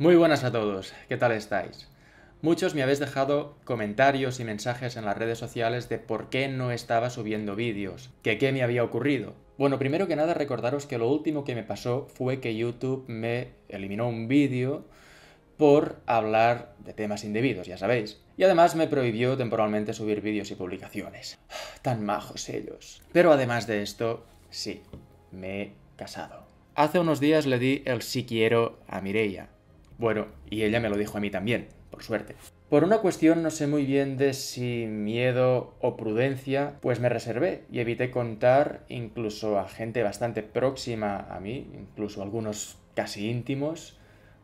Muy buenas a todos, ¿qué tal estáis? Muchos me habéis dejado comentarios y mensajes en las redes sociales de por qué no estaba subiendo vídeos, que qué me había ocurrido. Bueno, primero que nada recordaros que lo último que me pasó fue que YouTube me eliminó un vídeo por hablar de temas indebidos, ya sabéis. Y además me prohibió temporalmente subir vídeos y publicaciones. Tan majos ellos. Pero además de esto, sí, me he casado. Hace unos días le di el sí quiero a Mireia bueno, y ella me lo dijo a mí también, por suerte. Por una cuestión no sé muy bien de si miedo o prudencia, pues me reservé y evité contar incluso a gente bastante próxima a mí, incluso algunos casi íntimos,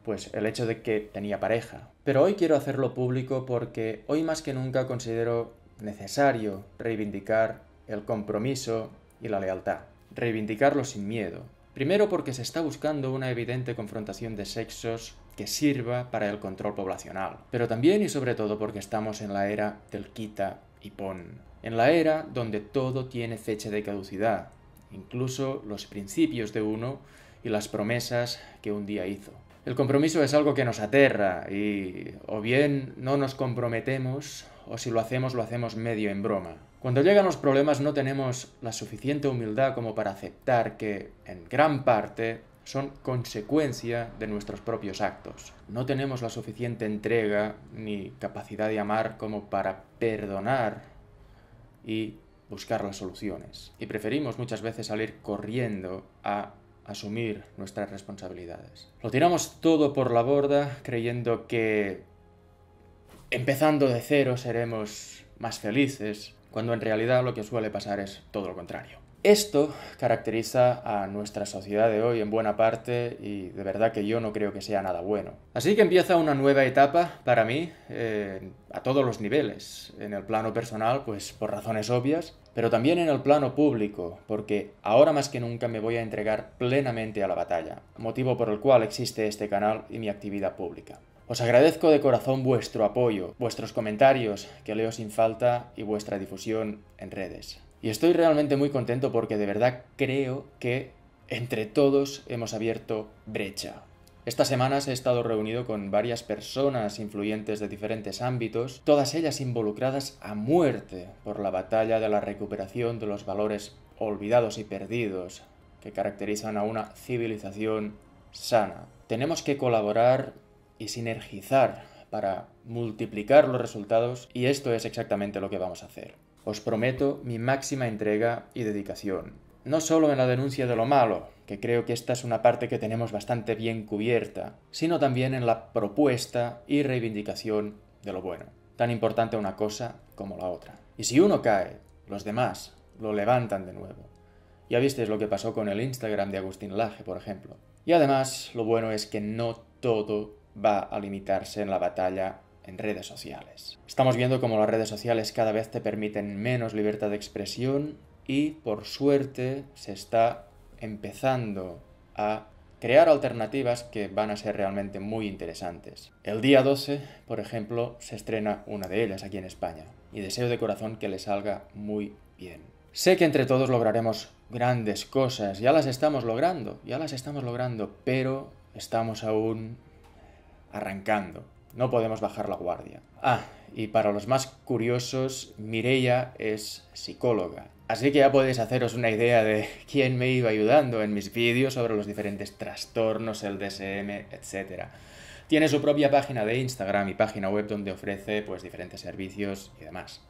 pues el hecho de que tenía pareja. Pero hoy quiero hacerlo público porque hoy más que nunca considero necesario reivindicar el compromiso y la lealtad. Reivindicarlo sin miedo. Primero porque se está buscando una evidente confrontación de sexos que sirva para el control poblacional, pero también y sobre todo porque estamos en la era del quita y pon, en la era donde todo tiene fecha de caducidad, incluso los principios de uno y las promesas que un día hizo. El compromiso es algo que nos aterra y o bien no nos comprometemos o si lo hacemos lo hacemos medio en broma. Cuando llegan los problemas no tenemos la suficiente humildad como para aceptar que, en gran parte, son consecuencia de nuestros propios actos. No tenemos la suficiente entrega ni capacidad de amar como para perdonar y buscar las soluciones. Y preferimos muchas veces salir corriendo a asumir nuestras responsabilidades. Lo tiramos todo por la borda creyendo que empezando de cero seremos más felices, cuando en realidad lo que suele pasar es todo lo contrario. Esto caracteriza a nuestra sociedad de hoy en buena parte y de verdad que yo no creo que sea nada bueno. Así que empieza una nueva etapa para mí eh, a todos los niveles. En el plano personal, pues por razones obvias, pero también en el plano público, porque ahora más que nunca me voy a entregar plenamente a la batalla, motivo por el cual existe este canal y mi actividad pública. Os agradezco de corazón vuestro apoyo, vuestros comentarios que leo sin falta y vuestra difusión en redes. Y estoy realmente muy contento porque de verdad creo que entre todos hemos abierto brecha. Estas semanas he estado reunido con varias personas influyentes de diferentes ámbitos, todas ellas involucradas a muerte por la batalla de la recuperación de los valores olvidados y perdidos que caracterizan a una civilización sana. Tenemos que colaborar y sinergizar para multiplicar los resultados y esto es exactamente lo que vamos a hacer os prometo mi máxima entrega y dedicación. No solo en la denuncia de lo malo, que creo que esta es una parte que tenemos bastante bien cubierta, sino también en la propuesta y reivindicación de lo bueno. Tan importante una cosa como la otra. Y si uno cae, los demás lo levantan de nuevo. Ya visteis lo que pasó con el Instagram de Agustín Laje, por ejemplo. Y además, lo bueno es que no todo va a limitarse en la batalla en redes sociales. Estamos viendo cómo las redes sociales cada vez te permiten menos libertad de expresión y por suerte se está empezando a crear alternativas que van a ser realmente muy interesantes. El día 12, por ejemplo, se estrena una de ellas aquí en España y deseo de corazón que le salga muy bien. Sé que entre todos lograremos grandes cosas, ya las estamos logrando, ya las estamos logrando, pero estamos aún arrancando. No podemos bajar la guardia. Ah, y para los más curiosos, Mireia es psicóloga. Así que ya podéis haceros una idea de quién me iba ayudando en mis vídeos sobre los diferentes trastornos, el DSM, etc. Tiene su propia página de Instagram y página web donde ofrece pues, diferentes servicios y demás.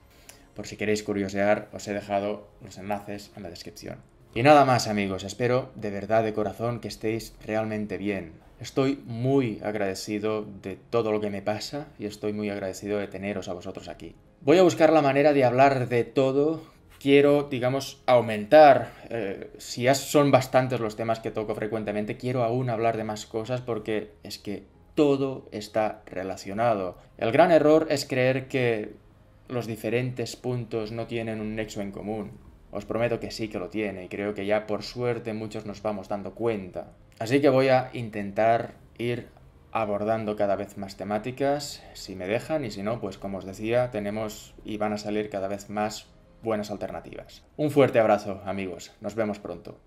Por si queréis curiosear, os he dejado los enlaces en la descripción. Y nada más amigos, espero de verdad de corazón que estéis realmente bien. Estoy muy agradecido de todo lo que me pasa y estoy muy agradecido de teneros a vosotros aquí. Voy a buscar la manera de hablar de todo. Quiero, digamos, aumentar. Eh, si ya son bastantes los temas que toco frecuentemente, quiero aún hablar de más cosas porque es que todo está relacionado. El gran error es creer que los diferentes puntos no tienen un nexo en común. Os prometo que sí que lo tiene y creo que ya por suerte muchos nos vamos dando cuenta. Así que voy a intentar ir abordando cada vez más temáticas, si me dejan y si no, pues como os decía, tenemos y van a salir cada vez más buenas alternativas. Un fuerte abrazo amigos, nos vemos pronto.